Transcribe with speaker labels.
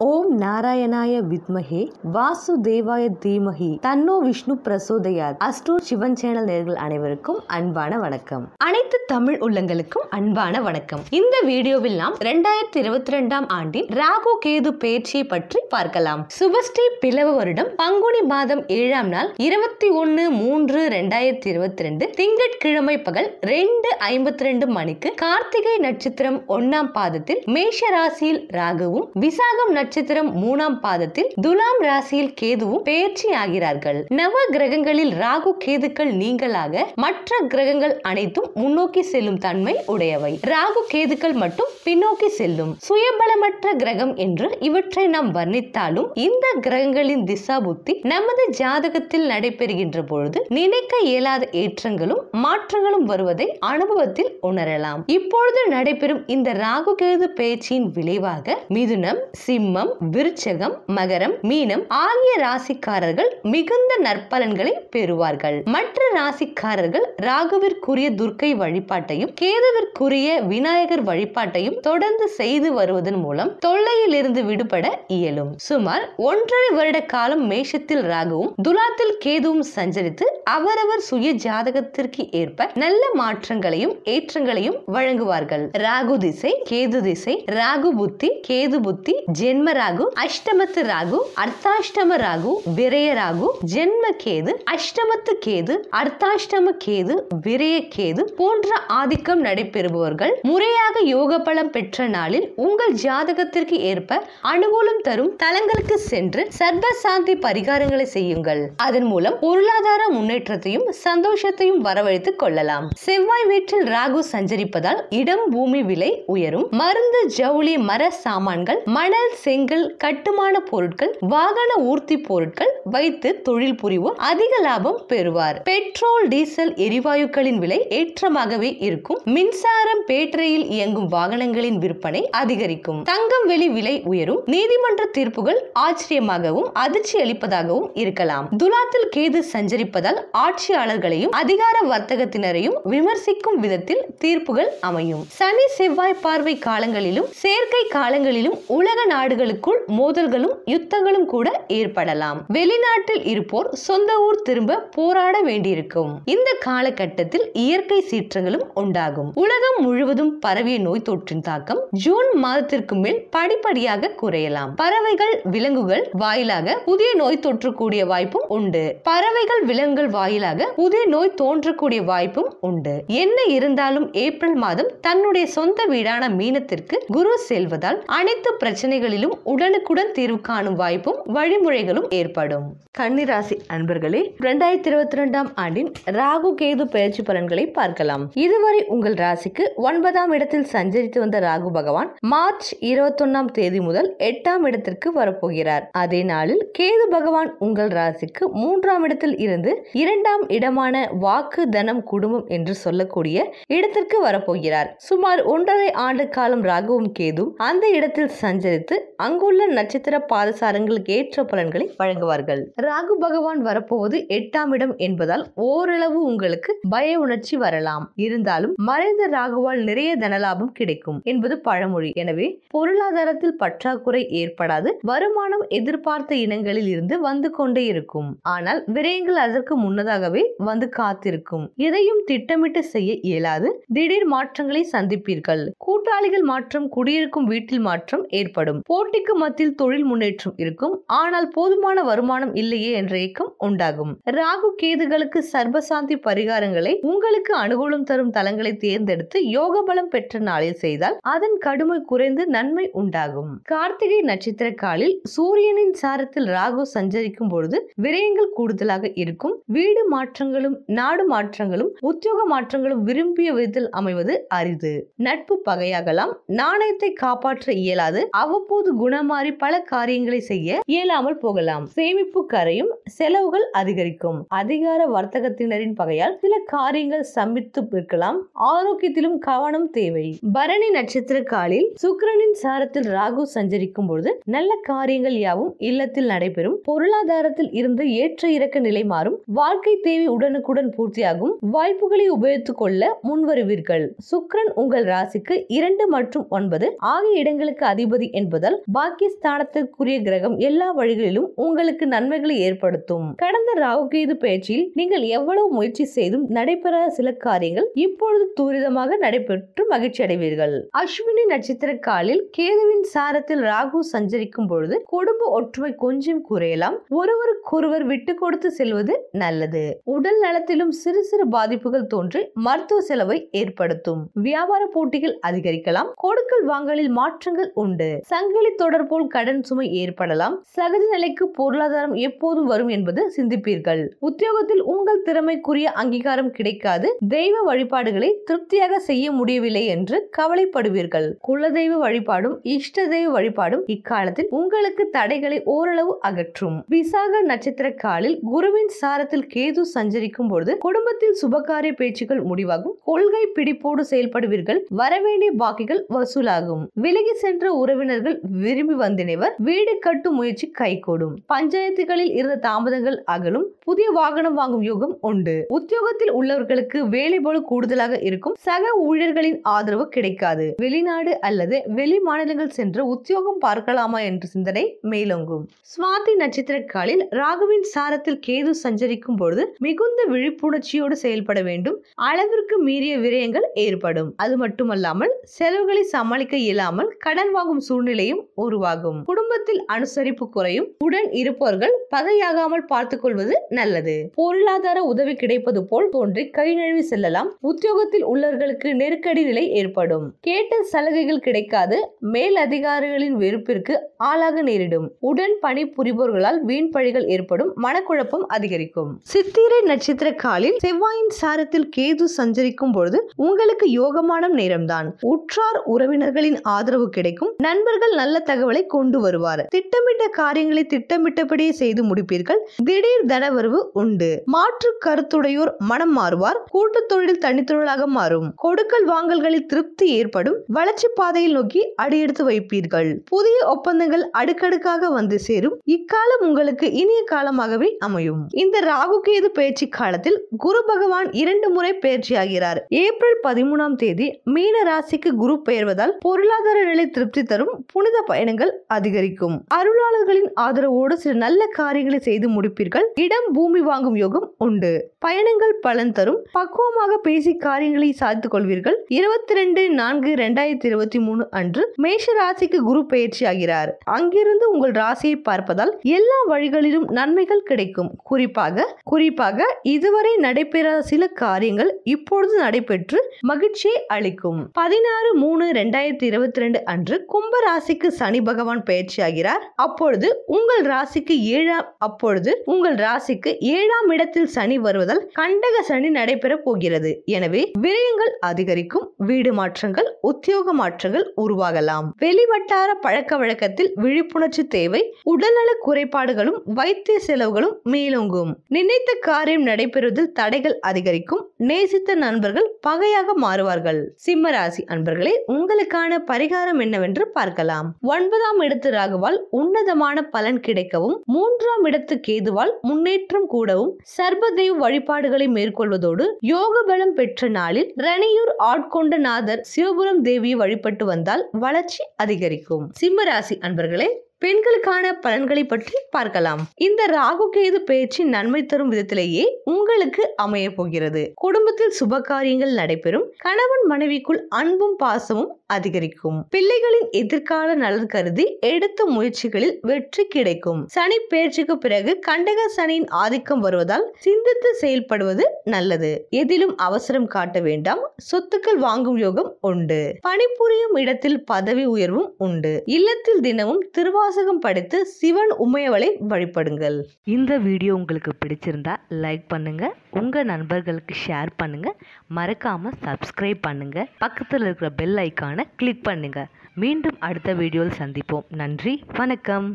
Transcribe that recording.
Speaker 1: or oh, ஓம் நாராயணாய வித்மகே வாசுதேவாய தீமகி தன்னோ விஷ்ணு பிரசோதயாத் அஸ்டூர் சிவன் சேனல் நேர்கள் அனைவருக்கும் அன்பான வணக்கம் அனைத்து தமிழ் உள்ளங்களுக்கும் அன்பான வணக்கம் இந்த வீடியோவில் நாம் இரண்டாயிரத்தி இருபத்தி ரெண்டாம் ஆண்டின் ராகு கேது பயிற்சியை பற்றி பார்க்கலாம் சுபஸ்ரீ பிளவு வருடம் பங்குனி மாதம் ஏழாம் நாள் இருபத்தி ஒன்னு மூன்று ரெண்டாயிரத்தி இருபத்தி ரெண்டு திங்கட்கிழமை பகல் ரெண்டு ஐம்பத்தி ரெண்டு மணிக்கு கார்த்திகை நட்சத்திரம் ஒன்னாம் பாதத்தில் மேஷ ராசியில் ராகுவும் விசாகம் நட்சத்திரம் நட்சத்திரம் மூணாம் பாதத்தில் துலாம் ராசியில் கேதுவும் பயிற்சி ஆகிறார்கள் நவ கிரகங்களில் ராகு கேதுக்கள் நீங்களாக மற்ற கிரகங்கள் அனைத்தும் முன்னோக்கி செல்லும் தன்மை உடையவை ராகு கேதுக்கள் மட்டும் பின்னோக்கி செல்லும் சுயபலமற்ற கிரகம் என்று இவற்றை நாம் வர்ணித்தாலும் இந்த கிரகங்களின் திசா புத்தி நமது ஜாதகத்தில் நடைபெறுகின்ற பொழுது நினைக்க இயலாத ஏற்றங்களும் மாற்றங்களும் வருவதை அனுபவத்தில் உணரலாம் இப்பொழுது நடைபெறும் இந்த ராகு கேது பேச்சின் விளைவாக மிதுனம் சிம்மம் விருச்சகம் மகரம் மீனம் ஆகிய ராசிக்காரர்கள் மிகுந்த நற்பலன்களை பெறுவார்கள் மற்ற ராசிக்காரர்கள் ராகுவிற்குரிய துர்க்கை வழிபாட்டையும் கேதுவிற்குரிய விநாயகர் வழிபாட்டையும் தொடர்ந்து செய்து வருவதன் மூலம் தொல்லையில் இருந்து விடுபட இயலும் சுமார் ஒன்றரை வருட காலம் மேஷத்தில் ராகுவும் துலாத்தில் கேதுவும் சஞ்சரித்து அவரவர் சுய ஜாதகத்திற்கு ஏற்ப நல்ல மாற்றங்களையும் ஏற்றங்களையும் வழங்குவார்கள் ராகு திசை கேது திசை ராகு புத்தி கேது புத்தி ஜென்ம ராகு ராகு அஷ்டமத்து ராகு அர்த்தாஷ்டம ராகு விரய ராகு ஜென்ம கேது அஷ்டமத்து கேது அர்த்தாஷ்டம கேது விரய கேது போன்ற ஆதிக்கம் நடைபெறுபவர்கள் முறையாக யோக பலம் பெற்ற நாளில் உங்கள் ஜாதகத்திற்கு ஏற்ப அனுகூலம் தரும் தலங்களுக்கு சென்று சர்வசாந்தி பரிகாரங்களை செய்யுங்கள் அதன் மூலம் பொருளாதார முன்னேற்றத்தையும் சந்தோஷத்தையும் வரவழைத்துக் கொள்ளலாம் செவ்வாய் வீட்டில் ராகு சஞ்சரிப்பதால் இடம் பூமி விலை உயரும் மருந்து ஜவுளி மர சாமான்கள் மணல் செங்கல் கட்டுமான பொருட்கள் வாகன ஊர்த்தி பொருட்கள் வைத்து தொழில் புரிவோர் அதிக லாபம் பெறுவார் பெட்ரோல் டீசல் எரிவாயுக்களின் விலை ஏற்றமாகவே இருக்கும் மின்சாரம் பேட்டரியில் இயங்கும் வாகனங்களின் விற்பனை அதிகரிக்கும் தங்கம் வெளி விலை உயரும் நீதிமன்ற தீர்ப்புகள் ஆச்சரியமாகவும் அதிர்ச்சி அளிப்பதாகவும் இருக்கலாம் துலாத்தில் கேது சஞ்சரிப்பதால் ஆட்சியாளர்களையும் அதிகார வர்த்தகத்தினரையும் விமர்சிக்கும் விதத்தில் தீர்ப்புகள் அமையும் சனி செவ்வாய் பார்வை காலங்களிலும் செயற்கை காலங்களிலும் உலக நாடுகளுக்குள் மோதல்களும் யுத்தங்களும் கூட ஏற்படலாம் வெளிநாட்டில் இருப்போர் சொந்த ஊர் திரும்ப போராட வேண்டியிருக்கும் இந்த காலகட்டத்தில் இயற்கை சீற்றங்களும் உண்டாகும் உலகம் முழுவதும் பரவிய நோய் தொற்றின் தாக்கம் ஜூன் மாதத்திற்கு மேல் படிப்படியாக குறையலாம் பறவைகள் விலங்குகள் வாயிலாக புதிய நோய் தொற்றக்கூடிய வாய்ப்பும் உண்டு பறவைகள் விலங்குகள் வாயிலாக புதிய நோய் தோன்றக்கூடிய வாய்ப்பும் உண்டு என்ன இருந்தாலும் ஏப்ரல் மாதம் தன்னுடைய சொந்த வீடான மீனத்திற்கு குரு செல்வதால் அனைத்து பிரச்சனைகளிலும் உடல் உடனுக்குடன் தீர்வு காணும் வாய்ப்பும் வழிமுறைகளும் ஏற்படும் கன்னிராசி அன்பர்களே இரண்டாயிரத்தி இருபத்தி ரெண்டாம் ஆண்டின் ராகு கேது பயிற்சி பலன்களை பார்க்கலாம் இதுவரை உங்கள் ராசிக்கு ஒன்பதாம் இடத்தில் சஞ்சரித்து வந்த ராகு பகவான் மார்ச் இருபத்தி ஒன்னாம் தேதி முதல் எட்டாம் இடத்திற்கு வரப்போகிறார் அதே நாளில் கேது பகவான் உங்கள் ராசிக்கு மூன்றாம் இடத்தில் இருந்து இரண்டாம் இடமான வாக்கு தனம் குடும்பம் என்று சொல்லக்கூடிய இடத்திற்கு வரப்போகிறார் சுமார் ஒன்றரை ஆண்டு காலம் ராகுவும் கேதும் அந்த இடத்தில் சஞ்சரித்து அங்கு உள்ள நட்சத்திர பாதசாரங்களுக்கு ஏற்ற பலன்களை வழங்குவார்கள் ராகு பகவான் வரப்போவது எட்டாம் இடம் என்பதால் ஓரளவு உங்களுக்கு பய உணர்ச்சி வரலாம் இருந்தாலும் மறைந்த ராகுவால் நிறைய தனலாபம் கிடைக்கும் என்பது பழமொழி எனவே பொருளாதாரத்தில் பற்றாக்குறை ஏற்படாது வருமானம் எதிர்பார்த்த இனங்களில் இருந்து வந்து கொண்டே இருக்கும் ஆனால் விரயங்கள் அதற்கு முன்னதாகவே வந்து காத்திருக்கும் எதையும் திட்டமிட்டு செய்ய இயலாது திடீர் மாற்றங்களை சந்திப்பீர்கள் கூட்டாளிகள் மாற்றம் குடியிருக்கும் வீட்டில் மாற்றம் ஏற்படும் போட்டிக்கு மத்தியில் தொழில் முன்னேற்றம் இருக்கும் ஆனால் போதுமான வருமானம் இல்லையே என்ற ஏக்கம் உண்டாகும் ராகு கேதுகளுக்கு சர்வசாந்தி பரிகாரங்களை உங்களுக்கு அனுகூலம் தரும் தலங்களை தேர்ந்தெடுத்து யோக பலம் பெற்ற நாளில் செய்தால் அதன் கடுமை குறைந்து நன்மை உண்டாகும் கார்த்திகை நட்சத்திர காலில் சூரியனின் சாரத்தில் ராகு சஞ்சரிக்கும் பொழுது விரயங்கள் கூடுதலாக இருக்கும் வீடு மாற்றங்களும் நாடு மாற்றங்களும் உத்தியோக மாற்றங்களும் விரும்பிய விதத்தில் அமைவது அரிது நட்பு பகையாகலாம் நாணயத்தை காப்பாற்ற இயலாது அவ்வப்போது குணம் மாதிரி பல காரியங்களை செய்ய இயலாமல் போகலாம் சேமிப்பு கரையும் செலவுகள் அதிகரிக்கும் அதிகார வர்த்தகத்தினரின் பகையால் சில காரியங்கள் சம்பித்து இருக்கலாம் ஆரோக்கியத்திலும் கவனம் தேவை பரணி நட்சத்திர காலில் சுக்கரனின் சாரத்தில் ராகு சஞ்சரிக்கும் பொழுது நல்ல காரியங்கள் யாவும் இல்லத்தில் நடைபெறும் பொருளாதாரத்தில் இருந்து ஏற்ற இறக்க நிலை மாறும் வாழ்க்கை தேவை உடனுக்குடன் பூர்த்தியாகும் வாய்ப்புகளை உபயோகித்துக் கொள்ள முன்வருவீர்கள் சுக்கரன் உங்கள் ராசிக்கு இரண்டு மற்றும் ஒன்பது ஆகிய இடங்களுக்கு அதிபதி என்பதால் பாக்கி பாகிஸ்தானத்திற்குரிய கிரகம் எல்லா வழிகளிலும் உங்களுக்கு நன்மைகளை ஏற்படுத்தும் கடந்த ராகு ராகுகேது பயிற்சியில் நீங்கள் எவ்வளவு முயற்சி செய்தும் நடைபெறாத சில காரியங்கள் இப்பொழுது துரிதமாக நடைபெற்று மகிழ்ச்சி அடைவீர்கள் அஸ்வினி நட்சத்திர காலில் கேதுவின் சாரத்தில் ராகு சஞ்சரிக்கும் பொழுது குடும்ப ஒற்றுமை கொஞ்சம் குறையலாம் ஒருவருக்கொருவர் விட்டு கொடுத்து செல்வது நல்லது உடல் நலத்திலும் சிறு சிறு பாதிப்புகள் தோன்றி மருத்துவ செலவை ஏற்படுத்தும் வியாபார போட்டிகள் அதிகரிக்கலாம் கொடுக்கல் வாங்கலில் மாற்றங்கள் உண்டு சங்கிலி தொடர்பு போல் கடன் சுமை ஏற்படலாம் சகஜ நிலைக்கு பொருளாதாரம் எப்போதும் வரும் என்பது சிந்திப்பீர்கள் உத்தியோகத்தில் உங்கள் திறமைக்குரிய அங்கீகாரம் கிடைக்காது தெய்வ வழிபாடுகளை திருப்தியாக செய்ய முடியவில்லை என்று கவலைப்படுவீர்கள் குலதெய்வ வழிபாடும் இஷ்ட தெய்வ வழிபாடும் இக்காலத்தில் உங்களுக்கு தடைகளை ஓரளவு அகற்றும் விசாக நட்சத்திர காலில் குருவின் சாரத்தில் கேது சஞ்சரிக்கும் பொழுது குடும்பத்தில் சுபகாரிய பேச்சுகள் முடிவாகும் கொள்கை பிடிப்போடு செயல்படுவீர்கள் வரவேண்டிய பாக்கிகள் வசூலாகும் விலகி சென்ற உறவினர்கள் விரும்பி வந்தினைவர் வீடு கட்டும் முயற்சி கைகூடும் பஞ்சாயத்துகளில் இருந்த தாமதங்கள் அகலும் புதிய வாகனம் வாங்கும் யோகம் உண்டு உத்தியோகத்தில் உள்ளவர்களுக்கு வேலை போல கூடுதலாக இருக்கும் சக ஊழியர்களின் ஆதரவு கிடைக்காது வெளிநாடு அல்லது வெளி மாநிலங்கள் சென்று உத்தியோகம் பார்க்கலாமா என்ற சிந்தனை மேலோங்கும் சுவாதி நட்சத்திரக்காலில் ராகுவின் சாரத்தில் கேது சஞ்சரிக்கும் பொழுது மிகுந்த விழிப்புணர்ச்சியோடு செயல்பட வேண்டும் அளவிற்கு மீறிய விரயங்கள் ஏற்படும் அது மட்டுமல்லாமல் செலவுகளை சமாளிக்க இயலாமல் கடன் வாங்கும் சூழ்நிலையும் உருவாகும் உருவாகும் குடும்பத்தில் அனுசரிப்பு குறையும் உடன் இருப்பவர்கள் பகையாகாமல் பார்த்துக் கொள்வது நல்லது பொருளாதார உதவி கிடைப்பது போல் தோன்றி கை நழுவி செல்லலாம் உத்தியோகத்தில் உள்ளவர்களுக்கு நெருக்கடி நிலை ஏற்படும் கேட்ட சலுகைகள் கிடைக்காது மேல் அதிகாரிகளின் வெறுப்பிற்கு ஆளாக நேரிடும் உடன் பணி புரிபவர்களால் வீண் பழிகள் ஏற்படும் மனக்குழப்பம் அதிகரிக்கும் சித்திரை நட்சத்திர காலில் செவ்வாயின் சாரத்தில் கேது சஞ்சரிக்கும் பொழுது உங்களுக்கு யோகமான நேரம்தான் உற்றார் உறவினர்களின் ஆதரவு கிடைக்கும் நண்பர்கள் நல்ல தகவலை திட்டங்களை கொண்டு வருவார் திட்டமிட்ட காரியங்களை திட்டமிட்டபடியே செய்து முடிப்பீர்கள் திடீர் தனவரவு உண்டு மாற்று கருத்துடையோர் மனம் மாறுவார் கூட்டு தொழில் தனித்தொழிலாக மாறும் கொடுக்கல் வாங்கல்களில் திருப்தி ஏற்படும் வளர்ச்சி பாதையில் நோக்கி அடியெடுத்து வைப்பீர்கள் புதிய ஒப்பந்தங்கள் அடுக்கடுக்காக வந்து சேரும் இக்காலம் உங்களுக்கு இனிய காலமாகவே அமையும் இந்த ராகு கேது பயிற்சி காலத்தில் குரு பகவான் இரண்டு முறை பயிற்சியாகிறார் ஏப்ரல் பதிமூணாம் தேதி மீன ராசிக்கு குரு பெயர்வதால் பொருளாதார நிலை திருப்தி தரும் புனித பயணங்கள் எண்ணங்கள் அதிகரிக்கும் அருளாளர்களின் ஆதரவோடு சில நல்ல காரியங்களை செய்து முடிப்பீர்கள் இடம் பூமி வாங்கும் யோகம் உண்டு பயணங்கள் பலன் தரும் பக்குவமாக பேசி காரியங்களை சாதித்துக் கொள்வீர்கள் இருபத்தி ரெண்டு நான்கு இரண்டாயிரத்தி இருபத்தி மூணு அன்று மேஷ ராசிக்கு குரு பயிற்சி ஆகிறார் அங்கிருந்து உங்கள் ராசியை பார்ப்பதால் எல்லா வழிகளிலும் நன்மைகள் கிடைக்கும் குறிப்பாக குறிப்பாக இதுவரை நடைபெறாத சில காரியங்கள் இப்பொழுது நடைபெற்று மகிழ்ச்சியை அளிக்கும் பதினாறு மூணு இரண்டாயிரத்தி இருபத்தி ரெண்டு அன்று கும்ப ராசிக்கு சனி பகவான் பயிற்சி ஆகிறார் அப்பொழுது உங்கள் ராசிக்கு ஏழாம் அப்பொழுது உங்கள் ராசிக்கு ஏழாம் இடத்தில் சனி வருவதால் கண்டக சனி நடைபெற போகிறது எனவே விரயங்கள் அதிகரிக்கும் வீடு மாற்றங்கள் உத்தியோக மாற்றங்கள் உருவாகலாம் வெளிவட்டார பழக்க வழக்கத்தில் விழிப்புணர்ச்சி தேவை உடல்நல குறைபாடுகளும் வைத்திய செலவுகளும் மேலோங்கும் நினைத்த காரியம் நடைபெறுவதில் தடைகள் அதிகரிக்கும் நேசித்த நண்பர்கள் பகையாக மாறுவார்கள் சிம்ம ராசி அன்பர்களே உங்களுக்கான பரிகாரம் என்னவென்று பார்க்கலாம் ஒன்பது ஒன்பதாம் இடத்து ராகுவால் உன்னதமான பலன் கிடைக்கவும் மூன்றாம் இடத்து கேதுவால் முன்னேற்றம் கூடவும் சர்பதேவ் வழிபாடுகளை மேற்கொள்வதோடு யோக பலம் பெற்ற நாளில் ரணியூர் ஆட்கொண்ட நாதர் சிவபுரம் தேவியை வழிபட்டு வந்தால் வளர்ச்சி அதிகரிக்கும் சிம்மராசி அன்பர்களே பெண்களுக்கான பலன்களை பற்றி பார்க்கலாம் இந்த ராகு கேது பேச்சு நன்மை தரும் விதத்திலேயே உங்களுக்கு அமைய போகிறது குடும்பத்தில் சுப காரியங்கள் நடைபெறும் கணவன் மனைவிக்குள் அன்பும் பாசமும் அதிகரிக்கும் பிள்ளைகளின் எதிர்கால நலன் கருதி எடுத்த முயற்சிகளில் வெற்றி கிடைக்கும் சனி பேச்சுக்கு பிறகு கண்டக சனியின் ஆதிக்கம் வருவதால் சிந்தித்து செயல்படுவது நல்லது எதிலும் அவசரம் காட்ட வேண்டாம் சொத்துக்கள் வாங்கும் யோகம் உண்டு பணிபுரியும் இடத்தில் பதவி உயர்வும் உண்டு இல்லத்தில் தினமும் திருவாரூர் திருவாசகம் படித்து சிவன் உமையவளை வழிபடுங்கள் இந்த வீடியோ உங்களுக்கு பிடிச்சிருந்தா லைக் பண்ணுங்கள் உங்கள் நண்பர்களுக்கு ஷேர் பண்ணுங்கள் மறக்காமல் சப்ஸ்கிரைப் பண்ணுங்கள் பக்கத்தில் இருக்கிற பெல் ஐக்கானை கிளிக் பண்ணுங்கள் மீண்டும் அடுத்த வீடியோவில் சந்திப்போம் நன்றி வணக்கம்